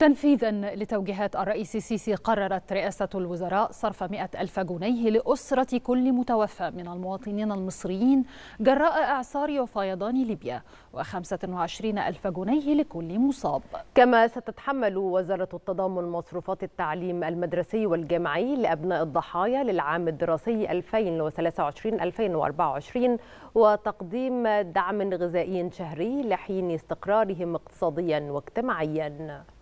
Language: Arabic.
تنفيذا لتوجيهات الرئيس السيسي قررت رئاسة الوزراء صرف مئة ألف جنيه لأسرة كل متوفى من المواطنين المصريين جراء إعصار وفيضان ليبيا و وعشرين ألف جنيه لكل مصاب كما ستتحمل وزارة التضامن مصروفات التعليم المدرسي والجامعي لأبناء الضحايا للعام الدراسي 2023-2024 وتقديم دعم غذائي شهري لحين استقرارهم اقتصاديا واجتماعيا